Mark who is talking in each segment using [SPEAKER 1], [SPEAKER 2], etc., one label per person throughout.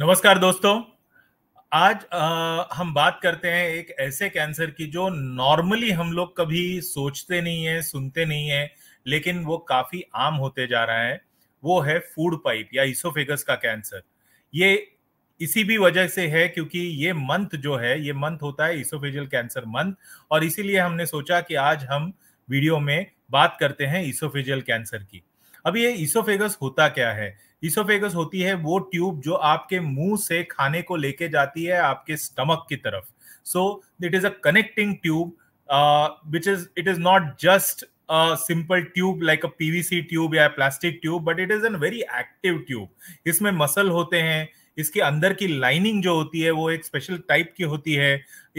[SPEAKER 1] नमस्कार दोस्तों आज आ, हम बात करते हैं एक ऐसे कैंसर की जो नॉर्मली हम लोग कभी सोचते नहीं है सुनते नहीं है लेकिन वो काफी आम होते जा रहा है वो है फूड पाइप या इसोफेगस का कैंसर ये इसी भी वजह से है क्योंकि ये मंथ जो है ये मंथ होता है इसोफेजियल कैंसर मंथ और इसीलिए हमने सोचा कि आज हम वीडियो में बात करते हैं इसोफेजियल कैंसर की अब ये इसोफेगस होता क्या है इसोफेगस होती है वो ट्यूब जो आपके मुंह से खाने को लेके जाती है आपके स्टमक की तरफ so it is a connecting tube which is it is not just a simple tube like a PVC tube या plastic tube but it is a very active tube इसमें मसल होते हैं इसके अंदर की लाइनिंग जो होती है वो एक स्पेशल टाइप की होती है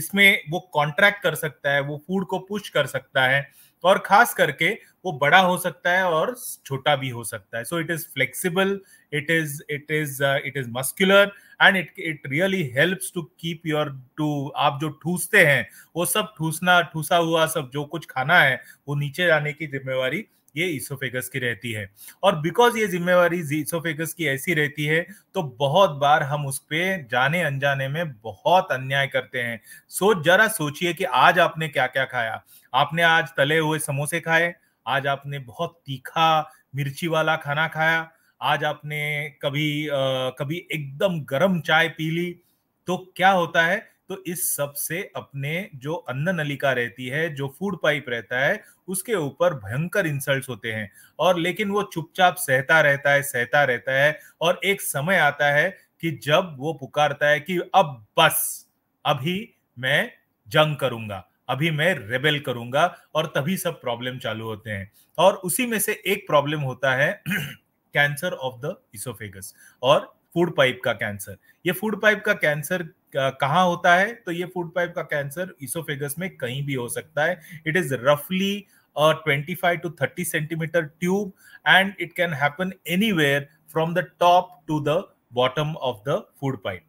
[SPEAKER 1] इसमें वो कॉन्ट्रैक्ट कर सकता है वो फूड को पुश कर सकता है और खास करके वो बड़ा हो सकता है और छोटा भी हो सकता है so it is flexible it is it is it is muscular and it it really helps to keep your to आप जो ठूसते हैं वो सब ठूसना ठूसा हुआ सब जो कुछ खाना है वो नीचे जाने की जिम्मेवारी ये इसोफेगस की रहती है और बिकॉज ये जिम्मेवारी इसोफेगस की ऐसी रहती है तो बहुत बार हम उस पर जाने अनजाने में बहुत अन्याय करते हैं सोच जरा सोचिए कि आज आपने क्या क्या खाया आपने आज तले हुए समोसे खाए आज आपने बहुत तीखा मिर्ची वाला खाना खाया आज आपने कभी आ, कभी एकदम गर्म चाय पी ली तो क्या होता है तो इस सब से अपने जो अन्न नलिका रहती है जो फूड पाइप रहता है उसके ऊपर भयंकर इंसल्ट होते हैं और लेकिन वो चुपचाप सहता रहता है सहता रहता है और एक समय आता है कि जब वो पुकारता है कि अब बस अभी मैं जंग करूंगा अभी मैं रेबेल करूंगा और तभी सब प्रॉब्लम चालू होते हैं और उसी में से एक प्रॉब्लम होता है कैंसर ऑफ द इसोफेगस और फूड पाइप का कैंसर ये फूड पाइप का कैंसर कहाँ होता है तो ये फूड पाइप का कैंसर इसोफेगस में कहीं भी हो सकता है इट इज रफली twenty five to thirty centimetre tube and it can happen anywhere from the top to the bottom of the food pipe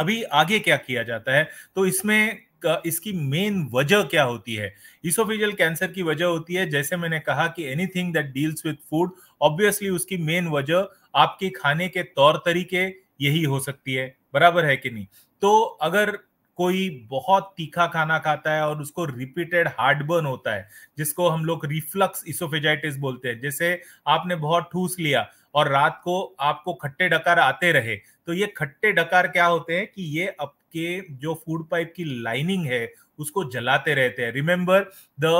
[SPEAKER 1] अभी आगे क्या किया जाता है तो इसमें इसकी मेन वजह क्या होती है इसोफिजियल कैंसर की वजह होती है जैसे मैंने कहा कि anything that deals with food obviously उसकी मेन वजह आपके खाने के तौर तरीके यही हो सकती है बराबर है कि नहीं तो अगर कोई बहुत तीखा खाना खाता है और उसको रिपीटेड हार्ट बर्न होता है जिसको हम लोग रिफ्लक्स इसोफेजाइटिस बोलते हैं जैसे आपने बहुत ठूस लिया और रात को आपको खट्टे डकार आते रहे तो ये खट्टे डकार क्या होते हैं कि ये आपके जो फूड पाइप की लाइनिंग है उसको जलाते रहते हैं remember the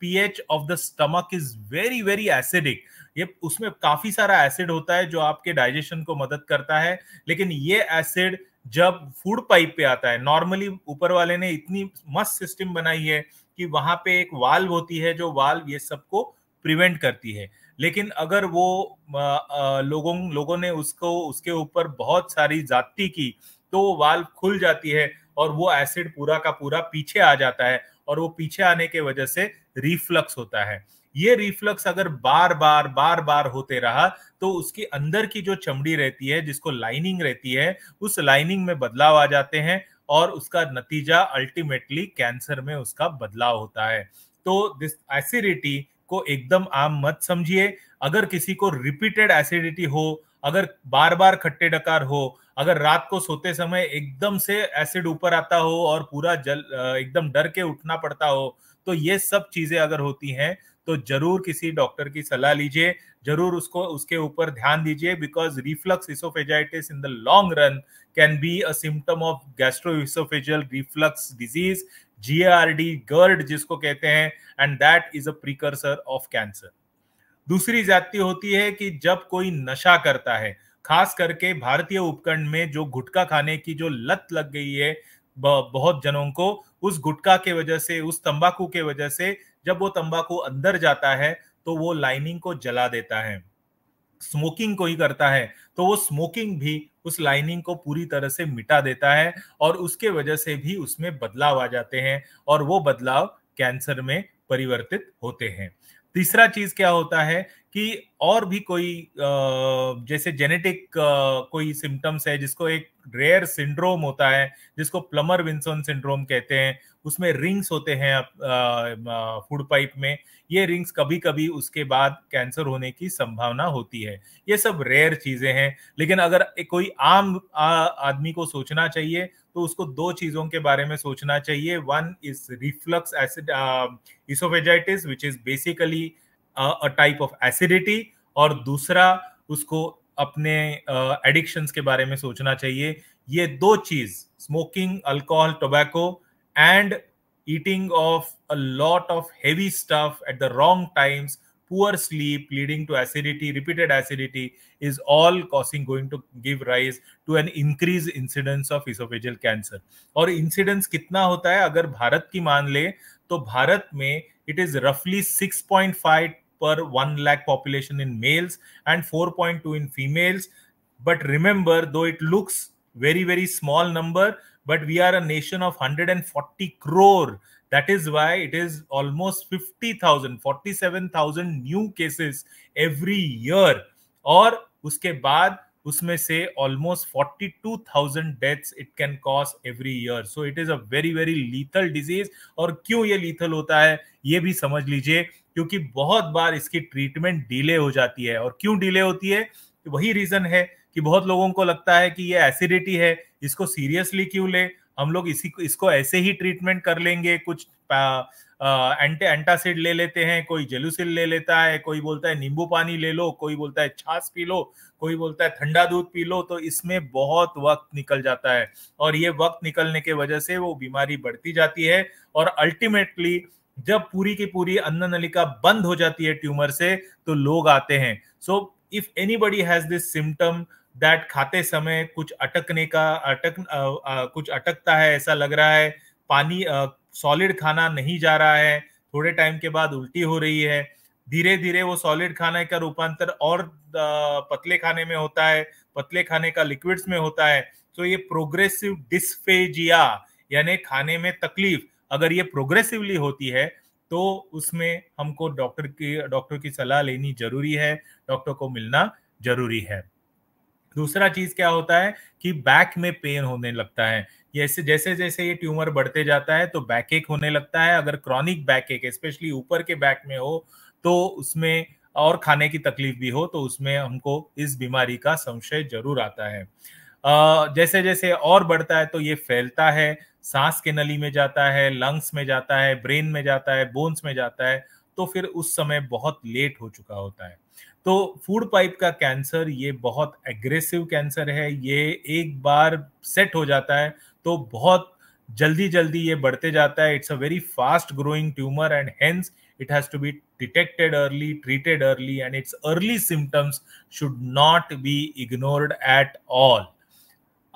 [SPEAKER 1] pH of the stomach is very very acidic ये उसमें काफी सारा एसिड होता है जो आपके डाइजेशन को मदद करता है लेकिन ये एसिड जब फूड पाइप पे आता है नॉर्मली ऊपर वाले ने इतनी मस्त सिस्टम बनाई है कि वहां पे एक वाल्व होती है जो वाल्व ये सबको प्रिवेंट करती है लेकिन अगर वो आ, आ, लोगों लोगों ने उसको उसके ऊपर बहुत सारी जाति की तो वो वाल्व खुल जाती है और वो एसिड पूरा का पूरा पीछे आ जाता है और वो पीछे आने के वजह से रिफ्लक्स होता है ये रिफ्लक्स अगर बार बार बार बार होते रहा तो उसके अंदर की जो चमड़ी रहती है जिसको लाइनिंग रहती है उस लाइनिंग में बदलाव आ जाते हैं और उसका नतीजा अल्टीमेटली कैंसर में उसका बदलाव होता है तो दिस एसिडिटी को एकदम आम मत समझिए अगर किसी को रिपीटेड एसिडिटी हो अगर बार बार खट्टे डकार हो अगर रात को सोते समय एकदम से एसिड ऊपर आता हो और पूरा जल एकदम डर के उठना पड़ता हो तो ये सब चीजें अगर होती हैं तो जरूर किसी डॉक्टर की सलाह लीजिए जरूर उसको उसके ऊपर ध्यान दीजिए because reflux oesophagitis in the long run can be a symptom of gastrooesophageal reflux disease D GERD जिसको कहते हैं and that is a precursor of cancer दूसरी जाति होती है कि जब कोई नशा करता है खास करके भारतीय उपखंड में जो गुटखा खाने की जो लत लग गई है बहुत जनों को उस गुटका के वजह से उस तंबाकू के वजह से जब वो तंबाकू अंदर जाता है तो वो लाइनिंग को जला देता है स्मोकिंग को ही करता है तो वो स्मोकिंग भी उस लाइनिंग को पूरी तरह से मिटा देता है और उसके वजह से भी उसमें बदलाव आ जाते हैं और वो बदलाव कैंसर में परिवर्तित होते हैं तीसरा चीज क्या होता है कि और भी कोई जैसे जेनेटिक कोई सिम्टम्स है जिसको एक रेयर सिंड्रोम होता है जिसको प्लमर विंसन सिंड्रोम कहते हैं उसमें रिंग्स होते हैं फूड पाइप में ये रिंग्स कभी कभी उसके बाद कैंसर होने की संभावना होती है ये सब रेयर चीजें हैं लेकिन अगर कोई आम आदमी को सोचना चाहिए तो उसको दो चीजों के बारे में सोचना चाहिए one is reflux acid oesophagitis which is basically a type of acidity और दूसरा उसको अपने एडिक्शंस uh, के बारे में सोचना चाहिए ये दो चीज smoking alcohol tobacco and eating of a lot of heavy stuff at the wrong times poor sleep leading to acidity repeated acidity is all causing going to give rise to an increased incidence of esophageal cancer or incidence कितना होता है अगर भारत की मान ले तो भारत में it is roughly 6.5 per 1 lakh population in males and 4.2 in females but remember though it looks very very small number but we are a nation of 140 crore That is why it is almost 50,000, 47,000 new cases every year और उसके बाद उसमें से almost 42,000 deaths it can cause every year so it is a very very lethal disease और क्यों ये lethal होता है ये भी समझ लीजिए क्योंकि बहुत बार इसकी ट्रीटमेंट डिले हो जाती है और क्यों डिले होती है वही रीजन है कि बहुत लोगों को लगता है कि ये एसिडिटी है इसको सीरियसली क्यों ले हम लोग इसी इसको ऐसे ही ट्रीटमेंट कर लेंगे कुछ एंटी एंटासिड ले लेते हैं कोई जेलुसिल ले लेता है कोई बोलता है नींबू पानी ले लो कोई बोलता है छाछ पी लो कोई बोलता है ठंडा दूध पी लो तो इसमें बहुत वक्त निकल जाता है और ये वक्त निकलने के वजह से वो बीमारी बढ़ती जाती है और अल्टीमेटली जब पूरी की पूरी अन्न नलिका बंद हो जाती है ट्यूमर से तो लोग आते हैं so if anybody has this symptom that खाते समय कुछ अटकने का अटक आ, आ, कुछ अटकता है ऐसा लग रहा है पानी सॉलिड खाना नहीं जा रहा है थोड़े टाइम के बाद उल्टी हो रही है धीरे धीरे वो सॉलिड खाने का रूपांतर और पतले खाने में होता है पतले खाने का लिक्विड्स में होता है तो ये प्रोग्रेसिव डिस्फेजिया यानी खाने में तकलीफ अगर ये प्रोग्रेसिवली होती है तो उसमें हमको डॉक्टर की डॉक्टर की सलाह लेनी जरूरी है डॉक्टर को मिलना जरूरी है दूसरा चीज क्या होता है कि बैक में पेन होने लगता है जैसे जैसे जैसे ये ट्यूमर बढ़ते जाता है तो बैक एक होने लगता है अगर क्रॉनिक बैक एक स्पेशली ऊपर के बैक में हो तो उसमें और खाने की तकलीफ भी हो तो उसमें हमको इस बीमारी का संशय जरूर आता है जैसे जैसे और बढ़ता है तो ये फैलता है सांस के नली में जाता है लंग्स में जाता है ब्रेन में जाता है बोन्स में जाता है तो फिर उस समय बहुत लेट हो चुका होता है तो फूड पाइप का कैंसर ये बहुत एग्रेसिव कैंसर है ये एक बार सेट हो जाता है तो बहुत जल्दी जल्दी ये बढ़ते जाता है it's a very fast growing tumour and hence it has to be detected early treated early and its early symptoms should not be ignored at all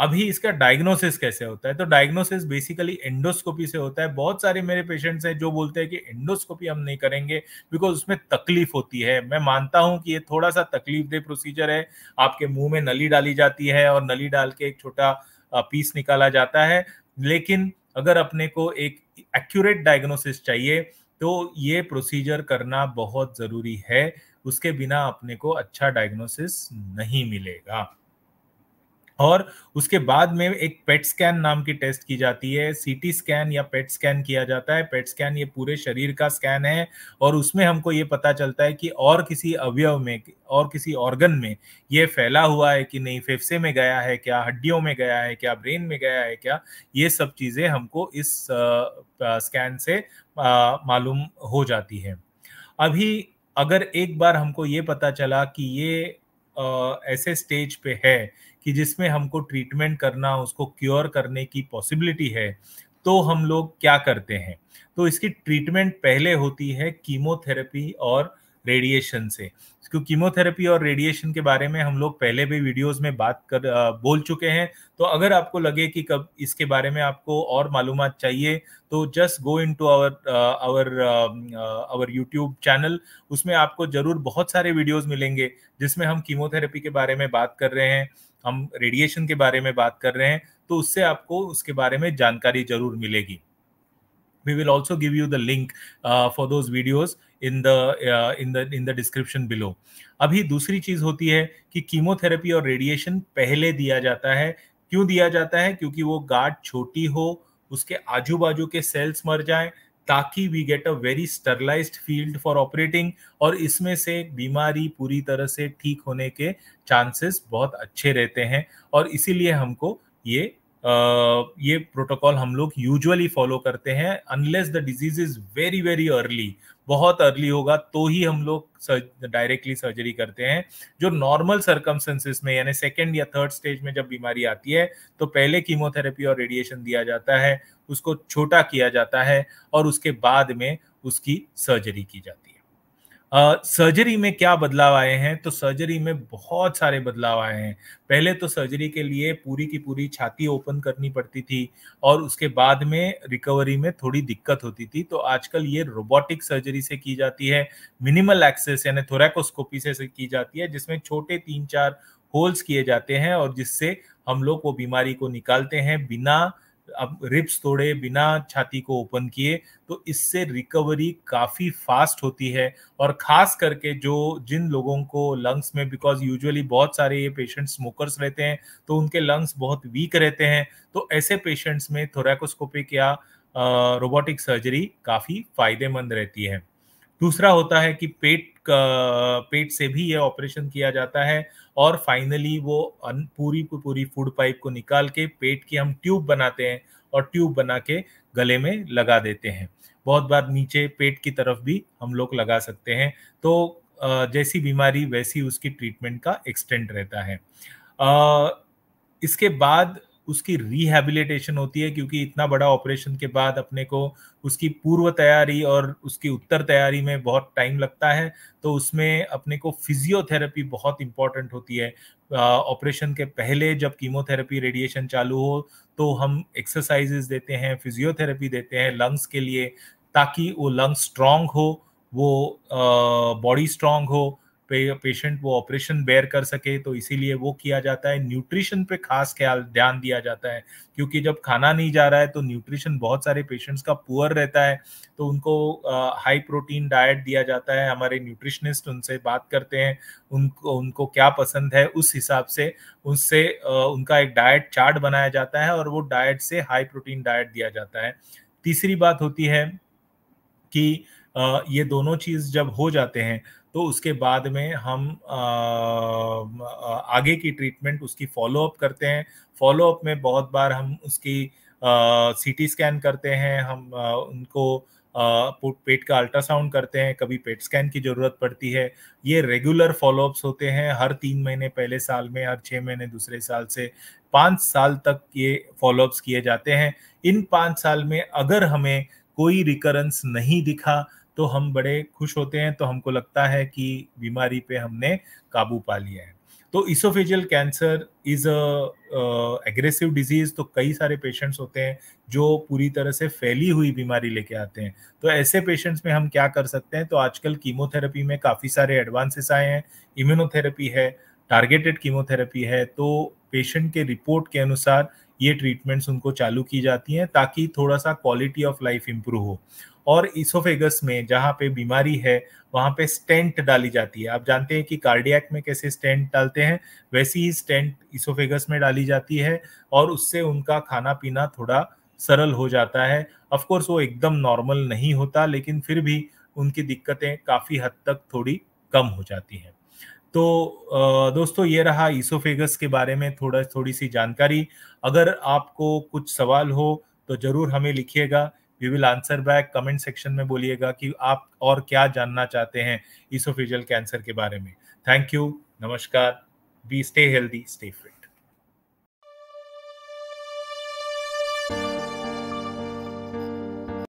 [SPEAKER 1] अभी इसका डायग्नोसिस कैसे होता है तो डायग्नोसिस बेसिकली एंडोस्कोपी से होता है बहुत सारे मेरे पेशेंट्स हैं जो बोलते हैं कि एंडोस्कोपी हम नहीं करेंगे बिकॉज उसमें तकलीफ होती है मैं मानता हूं कि ये थोड़ा सा तकलीफ दे प्रोसीजर है आपके मुंह में नली डाली जाती है और नली डाल के एक छोटा पीस निकाला जाता है लेकिन अगर अपने को एक एक्यूरेट डायग्नोसिस चाहिए तो ये प्रोसीजर करना बहुत ज़रूरी है उसके बिना अपने को अच्छा डायग्नोसिस नहीं मिलेगा और उसके बाद में एक पेट स्कैन नाम की टेस्ट की जाती है सीटी स्कैन या पेट स्कैन किया जाता है पेट स्कैन ये पूरे शरीर का स्कैन है और उसमें हमको ये पता चलता है कि और किसी अवयव में और किसी ऑर्गन में ये फैला हुआ है कि नहीं फेफसे में गया है क्या हड्डियों में गया है क्या ब्रेन में गया है क्या ये सब चीज़ें हमको इस स्कैन से मालूम हो जाती है अभी अगर एक बार हमको ये पता चला कि ये ऐसे स्टेज पे है कि जिसमें हमको ट्रीटमेंट करना उसको क्योर करने की पॉसिबिलिटी है तो हम लोग क्या करते हैं तो इसकी ट्रीटमेंट पहले होती है कीमोथेरेपी और रेडिएशन से क्योंकि कीमोथेरेपी और रेडिएशन के बारे में हम लोग पहले भी वीडियोस में बात कर आ, बोल चुके हैं तो अगर आपको लगे कि कब इसके बारे में आपको और मालूम चाहिए तो just go into our our our YouTube channel उसमें आपको ज़रूर बहुत सारे वीडियोस मिलेंगे जिसमें हम कीमोथेरेपी के बारे में बात कर रहे हैं हम रेडिएशन के बारे में बात कर रहे हैं तो उससे आपको उसके बारे में जानकारी जरूर मिलेगी we will also give you the link for those videos in the in the in the description below अभी दूसरी चीज होती है कि कीमोथेरेपी और रेडिएशन पहले दिया जाता है क्यों दिया जाता है क्योंकि वो गार्ड छोटी हो उसके आजू बाजू के सेल्स मर जाएं ताकि we get a very sterilised field for operating और इसमें से बीमारी पूरी तरह से ठीक होने के चांसेस बहुत अच्छे रहते हैं और इसीलिए हमको ये आ, ये प्रोटोकॉल हम लोग यूजुअली फॉलो करते हैं unless the disease is very very early बहुत अर्ली होगा तो ही हम लोग डायरेक्टली सर्जरी करते हैं जो नॉर्मल सर्कमस्टेंसेस में यानी सेकेंड या थर्ड स्टेज में जब बीमारी आती है तो पहले कीमोथेरेपी और रेडिएशन दिया जाता है उसको छोटा किया जाता है और उसके बाद में उसकी सर्जरी की जाती है सर्जरी में क्या बदलाव आए हैं तो सर्जरी में बहुत सारे बदलाव आए हैं पहले तो सर्जरी के लिए पूरी की पूरी छाती ओपन करनी पड़ती थी और उसके बाद में रिकवरी में थोड़ी दिक्कत होती थी तो आजकल ये रोबोटिक सर्जरी से की जाती है मिनिमल एक्सेस यानी थोरेकोस्कोपी से की जाती है जिसमें छोटे तीन चार होल्स किए जाते हैं और जिससे हम लोग वो बीमारी को निकालते हैं बिना अब रिप्स तोड़े बिना छाती को ओपन किए तो इससे रिकवरी काफ़ी फास्ट होती है और ख़ास करके जो जिन लोगों को लंग्स में बिकॉज यूजुअली बहुत सारे ये पेशेंट स्मोकर्स रहते हैं तो उनके लंग्स बहुत वीक रहते हैं तो ऐसे पेशेंट्स में थोरैकोस्कोपिक या रोबोटिक सर्जरी काफ़ी फायदेमंद रहती है दूसरा होता है कि पेट पेट से भी ये ऑपरेशन किया जाता है और फाइनली वो पूरी पूरी फूड पाइप को निकाल के पेट की हम ट्यूब बनाते हैं और ट्यूब बना के गले में लगा देते हैं बहुत बार नीचे पेट की तरफ भी हम लोग लगा सकते हैं तो जैसी बीमारी वैसी उसकी ट्रीटमेंट का एक्सटेंड रहता है इसके बाद उसकी रिहेबिलिटेशन होती है क्योंकि इतना बड़ा ऑपरेशन के बाद अपने को उसकी पूर्व तैयारी और उसकी उत्तर तैयारी में बहुत टाइम लगता है तो उसमें अपने को फिजियोथेरेपी बहुत इंपॉर्टेंट होती है ऑपरेशन के पहले जब कीमोथेरेपी रेडिएशन चालू हो तो हम एक्सरसाइजेज देते हैं फिजियोथेरेपी देते हैं लंग्स के लिए ताकि वो लंग्स स्ट्रांग हो वो बॉडी स्ट्रांग हो पे, पेशेंट वो ऑपरेशन बेयर कर सके तो इसीलिए वो किया जाता है न्यूट्रिशन पे खास ख्याल ध्यान दिया जाता है क्योंकि जब खाना नहीं जा रहा है तो न्यूट्रिशन बहुत सारे पेशेंट्स का पुअर रहता है तो उनको हाई प्रोटीन डाइट दिया जाता है हमारे न्यूट्रिशनिस्ट उनसे बात करते हैं उनको उनको क्या पसंद है उस हिसाब से उससे उनका एक डाइट चार्ट बनाया जाता है और वो डाइट से हाई प्रोटीन डाइट दिया जाता है तीसरी बात होती है कि ये दोनों चीज़ जब हो जाते हैं तो उसके बाद में हम आ, आगे की ट्रीटमेंट उसकी फॉलोअप करते हैं फॉलोअप में बहुत बार हम उसकी सीटी स्कैन करते हैं हम आ, उनको पेट का अल्ट्रासाउंड करते हैं कभी पेट स्कैन की ज़रूरत पड़ती है ये रेगुलर फॉलोअप्स होते हैं हर तीन महीने पहले साल में हर छः महीने दूसरे साल से पाँच साल तक ये फॉलोअप्स किए जाते हैं इन पाँच साल में अगर हमें कोई रिकरेंस नहीं दिखा तो हम बड़े खुश होते हैं तो हमको लगता है कि बीमारी पे हमने काबू पा लिया है तो oesophageal cancer is aggressive disease तो कई सारे पेशेंट्स होते हैं जो पूरी तरह से फैली हुई बीमारी लेके आते हैं तो ऐसे पेशेंट्स में हम क्या कर सकते हैं तो आजकल कीमोथेरेपी में काफ़ी सारे एडवांसेस आए हैं इम्यूनोथेरेपी है टारगेटेड कीमोथेरेपी है तो पेशेंट के रिपोर्ट के अनुसार ये ट्रीटमेंट्स उनको चालू की जाती हैं ताकि थोड़ा सा क्वालिटी ऑफ लाइफ इम्प्रूव हो और इसोफेगस में जहाँ पे बीमारी है वहाँ पे स्टेंट डाली जाती है आप जानते हैं कि कार्डियक में कैसे स्टेंट डालते हैं वैसी ही स्टेंट इसोफेगस में डाली जाती है और उससे उनका खाना पीना थोड़ा सरल हो जाता है ऑफकोर्स वो एकदम नॉर्मल नहीं होता लेकिन फिर भी उनकी दिक्कतें काफ़ी हद तक थोड़ी कम हो जाती हैं तो दोस्तों ये रहा इसोफेगस के बारे में थोड़ा थोड़ी सी जानकारी अगर आपको कुछ सवाल हो तो ज़रूर हमें लिखिएगा we will answer back comment section में बोलिएगा कि आप और क्या जानना चाहते हैं इसोफिजियल कैंसर के बारे में थैंक यू नमस्कार be stay healthy stay fit